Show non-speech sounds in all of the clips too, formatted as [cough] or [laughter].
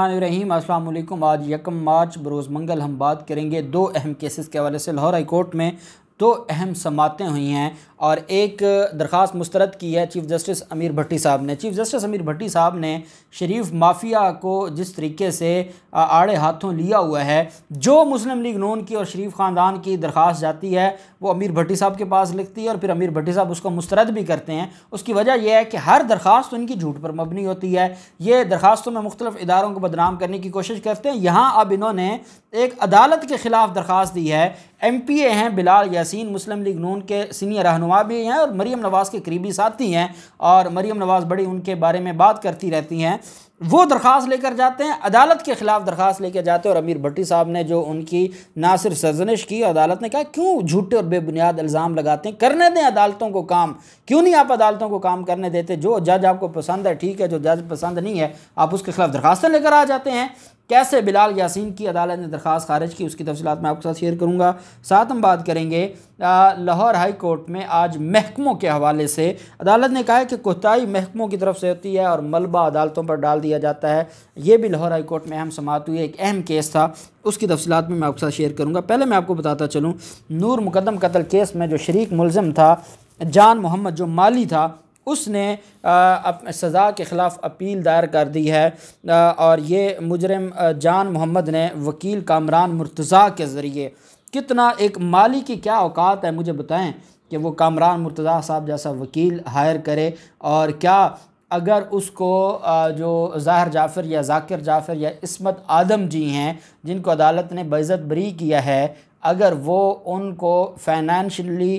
रहीम अस्सलाम वालेकुम आज यकम मार्च बरोज़ मंगल हम बात करेंगे दो अहम केसेस के हवाले से लाहौर हाई कोर्ट में दो अहम समातें हुई हैं और एक दरख्वास्त मुस्तरद की है चीफ़ जस्टिस अमीर भट्टी साहब ने चीफ़ जस्टिस अमीर भट्टी साहब ने शरीफ माफिया को जिस तरीके से आड़े हाथों लिया हुआ है जो मुस्लिम लीग नून की और शरीफ ख़ानदान की दरख्वास्त जाती है वो अमीर भट्टी साहब के पास लिखती है और फिर अमीर भट्टी साहब उसको मुस्तरद भी करते हैं उसकी वजह यह है कि हर दरख्वास्त उनकी तो झूठ पर मबनी होती है ये दरख्वास्तों में मुख्तलिफ इदारों को बदनाम करने की कोशिश करते हैं यहाँ अब इन्होंने एक अदालत के ख़िलाफ़ दरख्वास्त दी है एम पी ए हैं बिलाल यासीन मुस्लिम लीग नून के सीनियर रहनुमा भी हैं और मरीम नवाज़ के करीबी साथी हैं और मरीम नवाज़ बड़ी उनके बारे में बात करती रहती हैं वो दरख्वास्त लेकर जाते हैं अदालत के ख़िलाफ़ दरख्वास्त लेकर जाते हैं और अमीर भट्टी साहब ने जो उनकी ना सिर्फ सजनिश की अदालत ने कहा क्यों झूठे और बेबुनियाद इल्ज़ाम लगाते हैं करने दें अदालतों को काम क्यों नहीं आप अदालतों को काम करने देते जो जज आपको पसंद है ठीक है जो जज पसंद नहीं है आप उसके खिलाफ दरखास्तें लेकर आ जाते हैं कैसे बिलाल यासीन की अदालत ने दरख्वास्त खारिज की उसकी तफसीत मैं आपके साथ शेयर करूँगा साथ हम बात करेंगे लाहौर हाई कोर्ट में आज महकमों के हवाले से अदालत ने कहा है कि कोताही महकमों की तरफ से होती है और मलबा अदालतों पर डाल दिया जाता है ये भी लाहौर हाई कोर्ट में अहम समात हुई एक अहम केस था उसकी तफसीत में मैं आपके साथ शेयर करूँगा पहले मैं आपको बताता चलूँ नूर मुकदम कतल केस में जो शरीक मुलम था जान मोहम्मद जो माली था उसने सज़ा के ख़िलाफ़ अपील दायर कर दी है और ये मुजरम जान मोहम्मद ने वकील कामरान मुर्तज़ा के ज़रिए कितना एक माली की क्या औकात है मुझे बताएं कि वो कामरान मुर्तज़ा साहब जैसा वकील हायर करे और क्या अगर उसको जो ज़ाहिर जाफ़िर या जाकिर जाफ़िर या इसमत आदम जी हैं जिनको अदालत ने बेज़त बरी किया है अगर वो उनको फाइनेंशली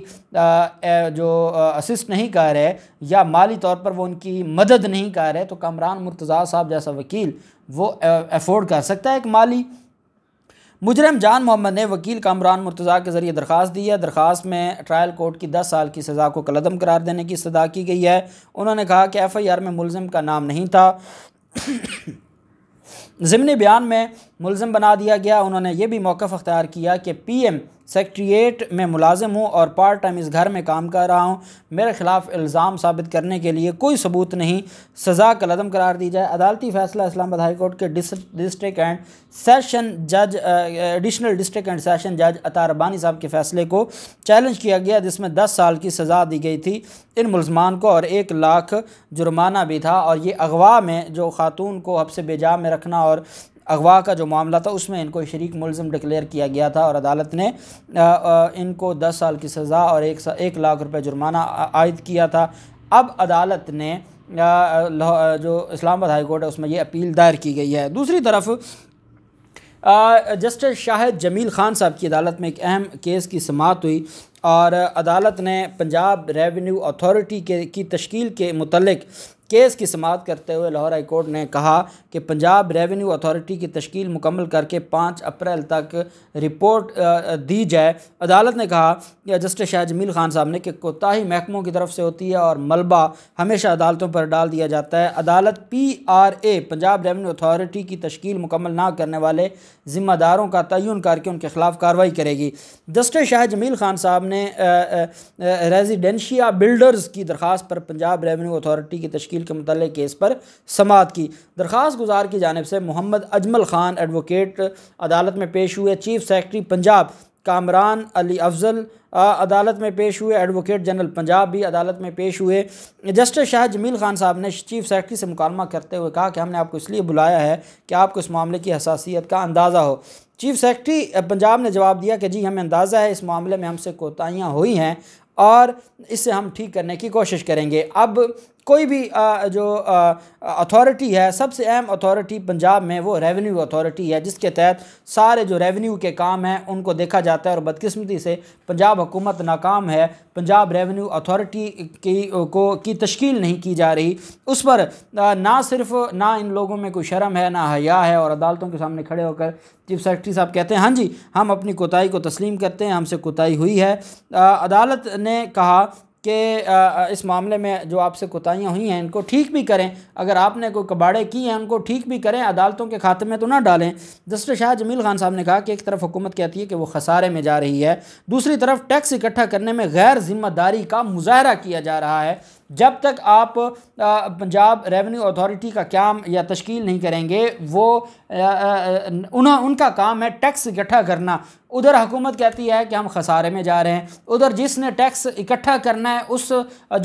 जो असिस्ट नहीं कर रहे या माली तौर पर वो उनकी मदद नहीं कर रहे तो कामरान मुर्तज़ा साहब जैसा वकील वो एफोर्ड कर सकता है एक माली मुजरम जान मोहम्मद ने वकील कामरान मुर्तज़ा के ज़रिए दरख्वास्त दी है दरख्वास्त में ट्रायल कोर्ट की दस साल की सज़ा को कलदम करार देने की सदा की गई है उन्होंने कहा कि एफ़ आई आर में मुलम का नाम नहीं था [coughs] ज़मनी बयान में मुलम बना दिया गया उन्होंने ये भी मौक़ अख्तियार किया कि पी एम सेक्रट्रिएट में मुलाजम हूँ और पार्ट टाइम इस घर में काम कर रहा हूँ मेरे ख़िलाफ़ इल्ज़ाम साबित करने के लिए कोई सबूत नहीं सज़ा का लदम करार दी जाए अदालती फ़ैसला इस्लामाबाद हाई कोर्ट के डिस्ट्रिक एंड सेशन जज एडिशनल डिस्ट्रिक एंड सेशन जज अतार बानी साहब के फ़ैसले को चैलेंज किया गया जिसमें दस साल की सज़ा दी गई थी इन मुलजमान को और एक लाख जुर्माना भी था और ये अगवा में जो खातून को से बेजा में रखना और अगवा का जो मामला था उसमें इनको शरीक मुलम डिक्लेयर किया गया था और अदालत ने इनको दस साल की सज़ा और एक, एक लाख रुपये जुर्माना आयद किया था अब अदालत ने जो इस्लामाबाद हाई कोर्ट है उसमें ये अपील दायर की गई है दूसरी तरफ जस्टिस शाहिद जमील खान साहब की अदालत में एक अहम केस की समात हुई और अदालत ने पंजाब रेवेन्यू अथॉरिटी के की तश्कील के मतलब केस की समात करते हुए लाहौर हाईकोर्ट ने कहा कि पंजाब रेवेन्यू अथॉरिटी की तश्कील मुकम्मल करके पाँच अप्रैल तक रिपोर्ट दी जाए अदालत ने कहा कि जस्टिस शाह जमील खान साहब ने कि कोताही महकमों की तरफ से होती है और मलबा हमेशा अदालतों पर डाल दिया जाता है अदालत P R A Punjab revenue authority की तश्कील मुकम्मल ना करने वाले ज़िम्मेदारों का तयन करके उनके खिलाफ कार्रवाई करेगी जस्टिस शाह जमील खान साहब ने रेजिडेंशिया बिल्डर्स की दरख्वास्त पर पंजाब रेवेन्यू अथॉरिटी की तश्ील अपील के मतलब केस पर समात की दरख्वास गुजार की जानब से मोहम्मद अजमल ख़ान एडवोकेट अदालत में पेश हुए चीफ सेक्रटरी पंजाब कामरान अली अफजल अदालत में पेश हुए एडवोकेट जनरल पंजाब भी अदालत में पेश हुए जस्टिस शाह जमील खान साहब ने चीफ सेक्रटरी से मुकालमा करते हुए कहा कि हमने आपको इसलिए बुलाया है कि आपको इस मामले की हसासीत का अंदाज़ा हो चीफ सेक्रटरी पंजाब ने जवाब दिया कि जी हमें अंदाज़ा है इस मामले में हमसे कोताहियाँ हुई हैं और इसे हम ठीक करने की कोशिश करेंगे अब कोई भी आ, जो अथॉरिटी है सबसे अहम अथॉरिटी पंजाब में वो रेवेन्यू अथॉरिटी है जिसके तहत सारे जो रेवेन्यू के काम हैं उनको देखा जाता है और बदकिस्मती से पंजाब हुकूमत नाकाम है पंजाब रेवेन्यू अथॉरिटी की को की तश्कील नहीं की जा रही उस पर ना सिर्फ ना इन लोगों में कोई शर्म है ना हया है और अदालतों के सामने खड़े होकर चीफ सेक्रेटरी साहब कहते हैं हाँ जी हम अपनी कोताही को तस्लीम करते हैं हमसे कोताही हुई है अदालत ने कहा कि इस मामले में जो आपसे कोताहियाँ हुई हैं इनको ठीक भी करें अगर आपने कोई कबाड़े किए हैं उनको ठीक भी करें अदालतों के खाते में तो ना डालें जस्टिस शाह जमील खान साहब ने कहा कि एक तरफ हुकूमत कहती है कि वो खसारे में जा रही है दूसरी तरफ टैक्स इकट्ठा करने में गैर जिम्मेदारी का मुजाहरा किया जा रहा है जब तक आप पंजाब रेवेन्यू अथॉरिटी का काम या तश्कील नहीं करेंगे वो उन्हें उनका काम है टैक्स इकट्ठा करना उधर हुकूमत कहती है कि हम खसारे में जा रहे हैं उधर जिसने टैक्स इकट्ठा करना है उस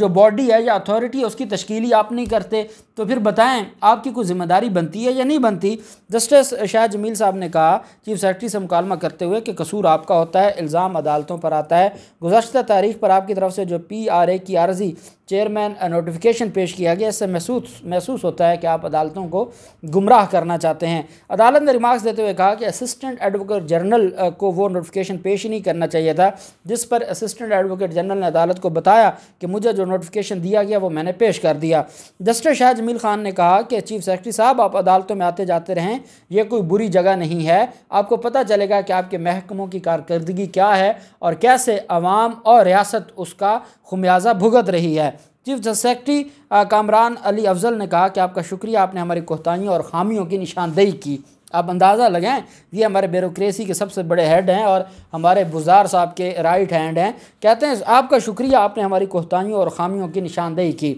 जो बॉडी है या अथॉरिटी है उसकी तश्कील आप नहीं करते तो फिर बताएं आपकी कोई ज़िम्मेदारी बनती है या नहीं बनती जस्टिस शाह जमील साहब ने कहा चीफ सेक्रेटरी से मुकालमा करते हुए कि कसूर आपका होता है इल्ज़ाम अदालतों पर आता है गुजशत तारीख पर आपकी तरफ से जो पी आर ए की आर्जी चेयरमैन नोटिफिकेशन पेश किया गया इससे महसूस महसूस होता है कि आप अदालतों को गुमराह करना चाहते हैं अदालत ने रिमार्क्स देते हुए कहा कि असिस्टेंट एडवोकेट जनरल को वो नोटिफिकेशन पेश ही नहीं करना चाहिए था जिस पर असिस्टेंट एडवोकेट जनरल ने अदालत को बताया कि मुझे जो नोटिफिकेशन दिया गया वो मैंने पेश कर दिया जस्टिस शाह जमील खान ने कहा कि चीफ सेक्रेटरी साहब आप अदालतों में आते जाते रहें यह कोई बुरी जगह नहीं है आपको पता चलेगा कि आपके महकमों की कारकर्दगी क्या है और कैसे अवाम और रियासत उसका खुमियाजा भुगत रही है चीफ सेक्रेटरी कामरान अली अफजल ने कहा कि आपका शुक्रिया आपने हमारी कोताही और खामियों की निशानदेही की आप अंदाज़ा लगाएं ये हमारे ब्यूरोसी के सबसे बड़े हेड हैं और हमारे बुजार साहब के राइट हैंड हैं कहते हैं आपका शुक्रिया आपने हमारी कोहतानियों और ख़ामियों की निशानदेही की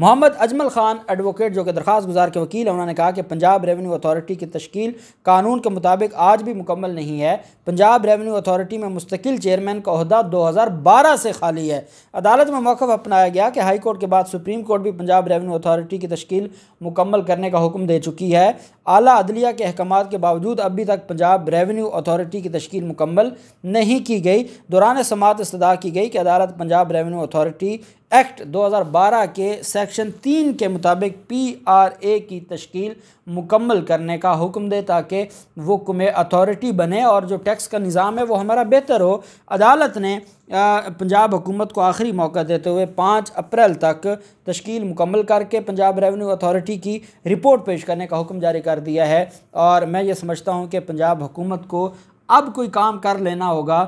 मोहम्मद अजमल खान एडवोकेट जो कि दरख्वास्त गुजार के वकील हैं उन्होंने कहा कि पंजाब रेवेन्यू अथॉरिटी की तश्कील कानून के मुताबिक आज भी मुकम्मल नहीं है पंजाब रेवेन्यू अथॉरिटी में मुस्तकिल चेयरमैन का अहदा 2012 से खाली है अदालत में मौक़ अपनाया गया कि हाई कोर्ट के बाद सुप्रीम कोर्ट भी पंजाब रेवेन्यू अथॉरिटी की तश्कील मुकम्मल करने का हुक्म दे चुकी है अली अदलिया के अहकाम के बावजूद अभी तक पंजाब रेवेन्यू अथॉरिटी की तश्कील मुकम्मल नहीं की गई दौरान समात इस्तः की गई कि अदालत पंजाब रेवेन्यू अथॉरिटी एक्ट 2012 के सेक्शन तीन के मुताबिक पी आर ए की तश्कील मुकम्मल करने का हुक्म दे ताकि वो कुमे अथॉरिटी बने और जो टैक्स का निज़ाम है वो हमारा बेहतर हो अदालत ने पंजाब हुकूमत को आखिरी मौका देते हुए पाँच अप्रैल तक तश्कील मुकम्मल करके पंजाब रेवेन्यू अथॉरिटी की रिपोर्ट पेश करने का हुक्म जारी कर दिया है और मैं ये समझता हूँ कि पंजाब हुकूमत को अब कोई काम कर लेना होगा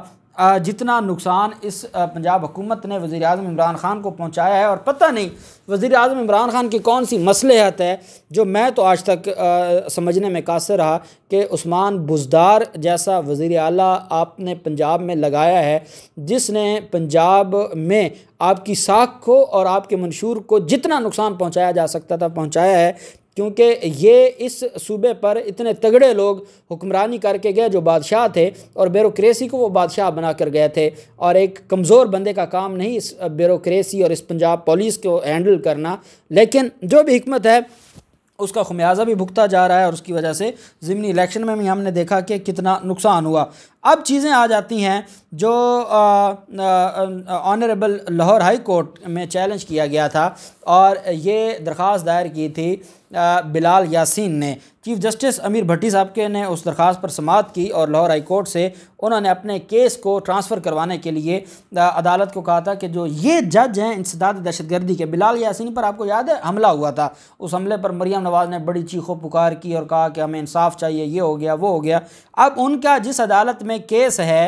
जितना नुकसान इस पंजाब हुकूमत ने वज़ी अजम इमरान ख़ान को पहुँचाया है और पता नहीं वज़ी अजम इमरान ख़ान की कौन सी मसलहत है जो मैं तो आज तक आ, समझने में कासर रहा कि उस्मान बुजदार जैसा वजीर अल आपने पंजाब में लगाया है जिसने पंजाब में आपकी साख को और आपके मंशूर को जितना नुकसान पहुँचाया जा सकता था पहुँचाया है क्योंकि ये इस सूबे पर इतने तगड़े लोग हुक्मरानी करके गए जो बादशाह थे और ब्यूरोसी को वो बादशाह बना कर गए थे और एक कमज़ोर बंदे का काम नहीं इस ब्यूरोसी और इस पंजाब पुलिस को हैंडल करना लेकिन जो भी हमत है उसका खमियाजा भी भुगता जा रहा है और उसकी वजह से ज़िमनी इलेक्शन में भी हमने देखा कि कितना नुकसान हुआ अब चीज़ें आ जाती हैं जो ऑनरेबल लाहौर हाई कोर्ट में चैलेंज किया गया था और ये दरख्वास दायर की थी आ, बिलाल यासीन ने चीफ जस्टिस अमीर भट्टी साहब के ने उस दरख्वास पर समात की और लाहौर हाई कोर्ट से उन्होंने अपने केस को ट्रांसफ़र करवाने के लिए आ, अदालत को कहा था कि जो ये जज हैं इंसदाद दहशतगर्दी के बिलाल यासीन पर आपको याद है हमला हुआ था उस हमले पर मरियम नवाज़ ने बड़ी चीखों पुकार की और कहा कि हमें इंसाफ चाहिए ये हो गया वो हो गया अब उनका जिस अदालत में केस है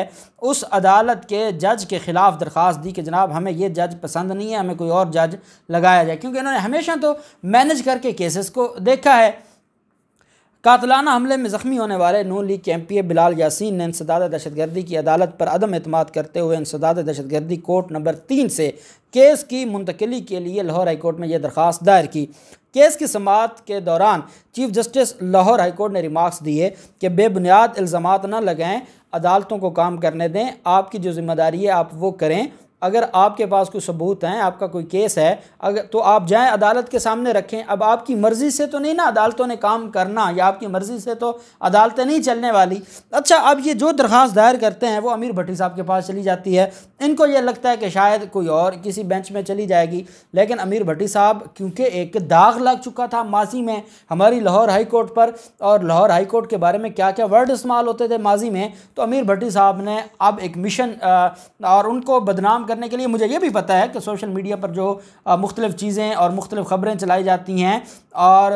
उस अदालत के जज के ख़िलाफ़ दरख्वास्त दी कि जनाब हमें ये जज पसंद नहीं है हमें कोई और जज लगाया जाए क्योंकि इन्होंने हमेशा तो मैनेज करके केसेस को देखा है कातलाना हमले में ज़ख्मी होने वाले नू लीग के M P A Bilal Yasin ने इंसदाद दहशतगर्दी की अदालत पर अदम अतमाद करते हुए इंसदाद दहशतगर्दी कोर्ट नंबर तीन से केस की मुंतकली के लिए लाहौर हाईकोर्ट में यह दरख्वास्त दायर की केस की समात के दौरान चीफ जस्टिस लाहौर हाईकोर्ट ने रिमार्क्स दिए कि बेबुनियाद इल्ज़ाम न लगाएं अदालतों को काम करने दें आपकी जो ज़िम्मेदारी है आप वो करें अगर आपके पास कोई सबूत हैं आपका कोई केस है अगर तो आप जाएं अदालत के सामने रखें अब आपकी मर्ज़ी से तो नहीं ना अदालतों ने काम करना या आपकी मर्ज़ी से तो अदालतें नहीं चलने वाली अच्छा अब ये जो दरख्वास्त दायर करते हैं वो अमीर भट्टी साहब के पास चली जाती है इनको ये लगता है कि शायद कोई और किसी बेंच में चली जाएगी लेकिन अमीर भट्टी साहब क्योंकि एक दाग लग चुका था माजी में हमारी लाहौर हाई कोर्ट पर और लाहौर हाई कोर्ट के बारे में क्या क्या वर्ड इस्तेमाल होते थे माजी में तो अमीर भट्टी साहब ने अब एक मिशन और उनको बदनाम करने के लिए मुझे ये भी पता है कि सोशल मीडिया पर जो मुख्तलिफ़ चीज़ें और मुख्तलिफ़ ख़बरें चलाई जाती हैं और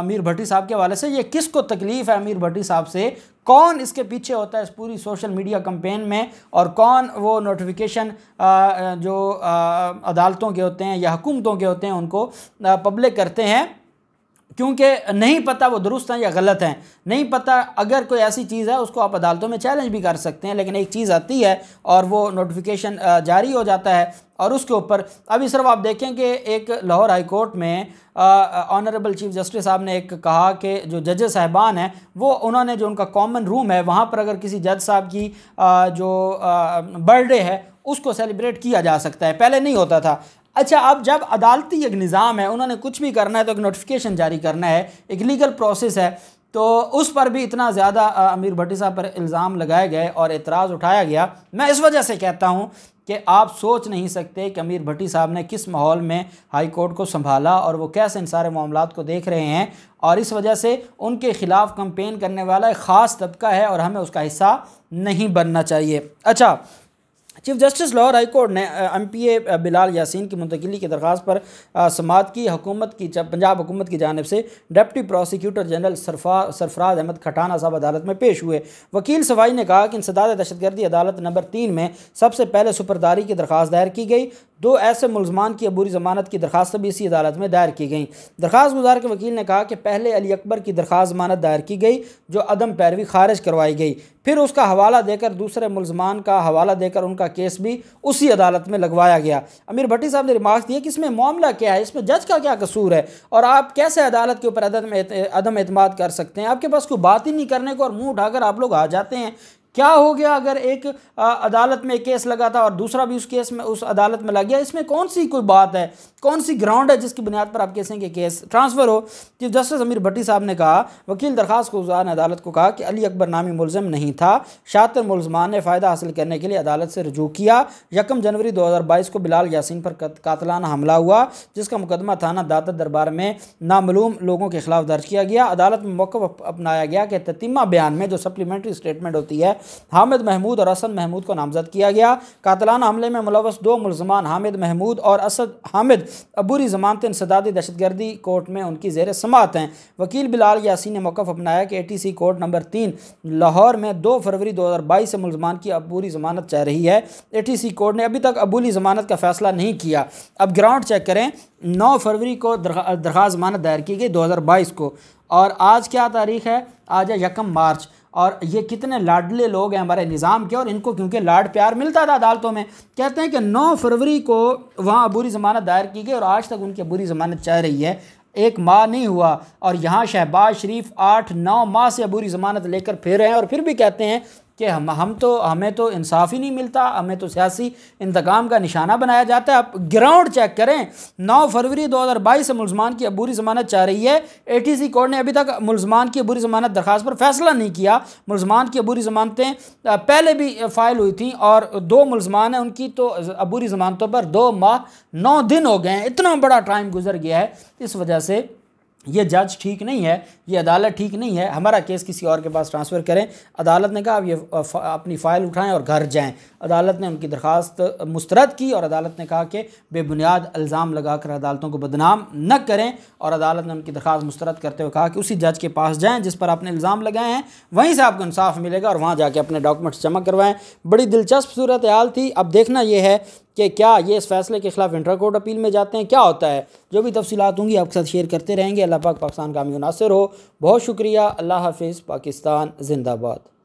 अमीर भट्टी साहब के हवाले से ये किस को तकलीफ़ है अमीर भट्टी साहब से कौन इसके पीछे होता है इस पूरी सोशल मीडिया कंपेन में और कौन वो नोटिफिकेशन जो अदालतों के होते हैं या हुकूमतों के होते हैं उनको पब्लिक करते हैं क्योंकि नहीं पता वो दुरुस्त हैं या गलत हैं नहीं पता अगर कोई ऐसी चीज़ है उसको आप अदालतों में चैलेंज भी कर सकते हैं लेकिन एक चीज़ आती है और वो नोटिफिकेशन जारी हो जाता है और उसके ऊपर अभी सिर्फ आप देखें कि एक लाहौर हाई कोर्ट में ऑनरेबल चीफ जस्टिस साहब ने एक कहा कि जो जज साहबान हैं वो उन्होंने जो उनका कॉमन रूम है वहाँ पर अगर किसी जज साहब की आ, जो बर्थडे है उसको सेलिब्रेट किया जा सकता है पहले नहीं होता था अच्छा अब जब अदालती एक निज़ाम है उन्होंने कुछ भी करना है तो एक नोटिफिकेशन जारी करना है एक लीगल प्रोसेस है तो उस पर भी इतना ज़्यादा अमीर भट्टी साहब पर इल्ज़ाम लगाए गए और एतराज़ उठाया गया मैं इस वजह से कहता हूँ कि आप सोच नहीं सकते कि अमीर भट्टी साहब ने किस माहौल में हाई कोर्ट को संभाला और वो कैसे इन सारे मामला को देख रहे हैं और इस वजह से उनके ख़िलाफ़ कंपेन करने वाला एक ख़ास तबका है और हमें उसका हिस्सा नहीं बनना चाहिए अच्छा chief justice Lahore high court ने M P A Bilal Yasin की मुंतकली की दरख्वास्त पर समात की हुकूमत की पंजाब हुकूमत की जानब से डेप्टी प्रोसिक्यूटर जनरल सरफा सरफराज अहमद खटाना साहब अदालत में पेश हुए वकील सफाई ने कहा कि इंसदाद दहशतगर्दी अदालत नंबर तीन में सबसे पहले सुपरदारी की दरख्वास्त दायर की गई दो ऐसे मुलजमान की अबूरी ज़मानत की दरखास्त भी इसी अदालत में दायर की गई दरख्वास्त गुजार के वकील ने कहा कि पहले अली अकबर की दरख्वास्त जमानत दायर की गई जो अदम पैरवी खारिज करवाई गई फिर उसका हवाला देकर दूसरे मुलजमान का हवाला देकर उनका केस भी उसी अदालत में लगवाया गया अमीर भट्टी साहब ने रिमार्क दिए कि इसमें मामला क्या है इसमें जज का क्या कसूर है और आप कैसे अदालत के ऊपर अदम अदम अतमाद कर सकते हैं आपके पास कोई बात ही नहीं करने को और मुँह उठाकर आप लोग आ जाते हैं क्या हो गया अगर एक अदालत में केस लगा था और दूसरा भी उस केस में उस अदालत में लग गया इसमें कौन सी कोई बात है कौन सी ग्राउंड है जिसकी बुनियाद पर आप कहें कि केस ट्रांसफ़र हो चीफ जस्टिस अमीर भट्टी साहब ने कहा वकील दरखास्त गुजार ने अदालत को कहा कि अली अकबर नामी मुलजम नहीं था शातर मुलजमान ने फ़ायदा हासिल करने के लिए अदालत से रजू किया यकम जनवरी दो हज़ार बाईस को बिलाल यासिन पर कातलाना हमला हुआ जिसका मुकदमा थाना दाता दरबार में नामलूम लोगों के खिलाफ दर्ज किया गया अदालत में मौक़ अपनाया गया कि ततीमा बयान में जो सप्लीमेंट्री स्टेटमेंट होती है हामिद महमूद और असद महमूद को नामजद किया गया कातलान हमले में मुलवस दो मुलजमान हामिद महमूद और असद हामिद अबूरी जमानत इंसदादी दहशतगर्दी कोर्ट में उनकी जेर समात हैं वकील बिलाल यासी ने मौक़ अपनाया कि A T C court number तीन लाहौर में दो फरवरी दो हज़ार बाईस से मुलजमान की अबूरी जमानत चाह रही है ए टी सी कोर्ट ने अभी तक अबूली जमानत का फैसला नहीं किया अब ग्राउंड चेक करें नौ फरवरी को दरख्वास्त जमानत दायर की गई दो हज़ार बाईस को और आज क्या तारीख है आज है यकम मार्च और ये कितने लाडले लोग हैं हमारे निज़ाम के और इनको क्योंकि लाड प्यार मिलता था अदालतों में कहते हैं कि 9 फरवरी को वहाँ बुरी ज़मानत दायर की गई और आज तक उनकी बुरी ज़मानत चाह रही है एक माह नहीं हुआ और यहाँ शहबाज शरीफ आठ नौ माह से बुरी ज़मानत लेकर फिर रहे हैं और फिर भी कहते हैं कि हम हम तो हमें तो इंसाफ ही नहीं मिलता हमें तो सियासी इंतकाम का निशाना बनाया जाता है आप ग्राउंड चेक करें 9 फरवरी 2022 से मुलजमान की अबूरी जमानत चाह रही है एटीसी कोर्ट ने अभी तक मुलजमान की अबूरी जमानत दरख्वास्त पर फैसला नहीं किया मुलजमान की अबूरी जमानतें पहले भी फाइल हुई थी और दो मुलजमान हैं उनकी तो अबूरी जमानतों पर दो माह नौ दिन हो गए हैं इतना बड़ा टाइम गुजर गया है इस वजह से ये जज ठीक नहीं है ये अदालत ठीक नहीं है हमारा केस किसी और के पास ट्रांसफ़र करें अदालत ने कहा आप ये अपनी फ़ाइल उठाएं और घर जाएं अदालत ने उनकी दरख्वास्त मुस्तरद की और अदालत ने कहा कि बेबुनियाद इल्ज़ाम लगाकर अदालतों को बदनाम न करें और अदालत ने उनकी दरख्वास्त मुस्तरद करते हुए कहा कि उसी जज के पास जाएँ जिस पर आपने इल्ज़ाम लगाए हैं वहीं से आपको इंसाफ मिलेगा और वहाँ जाके अपने डॉक्यूमेंट्स जमा करवाएँ बड़ी दिलचस्प सूरत हाल थी अब देखना यह है कि क्या ये इस फैसले के खिलाफ इंटर कोर्ट अपील में जाते हैं क्या होता है जो भी तफसीत होंगी आपके साथ शेयर करते रहेंगे अल्लाह पाक पाकिस्तान का मुनासर हो बहुत शुक्रिया अल्लाह हाफिज़ पाकिस्तान जिंदाबाद